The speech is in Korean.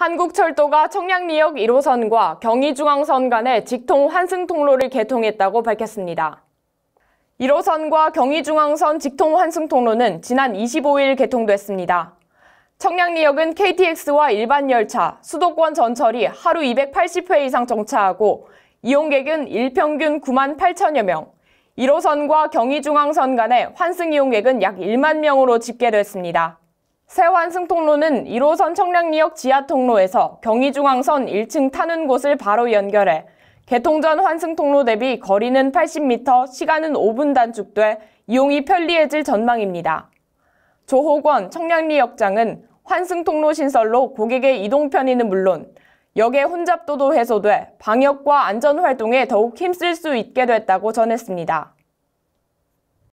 한국철도가 청량리역 1호선과 경의중앙선 간의 직통 환승 통로를 개통했다고 밝혔습니다. 1호선과 경의중앙선 직통 환승 통로는 지난 25일 개통됐습니다. 청량리역은 KTX와 일반 열차, 수도권 전철이 하루 280회 이상 정차하고 이용객은 일평균 9만 8천여 명, 1호선과 경의중앙선 간의 환승 이용객은 약 1만 명으로 집계됐습니다. 새환승통로는 1호선 청량리역 지하통로에서 경의중앙선 1층 타는 곳을 바로 연결해 개통 전 환승통로 대비 거리는 80m, 시간은 5분 단축돼 이용이 편리해질 전망입니다. 조호권 청량리역장은 환승통로 신설로 고객의 이동 편의는 물론 역의 혼잡도도 해소돼 방역과 안전 활동에 더욱 힘쓸 수 있게 됐다고 전했습니다.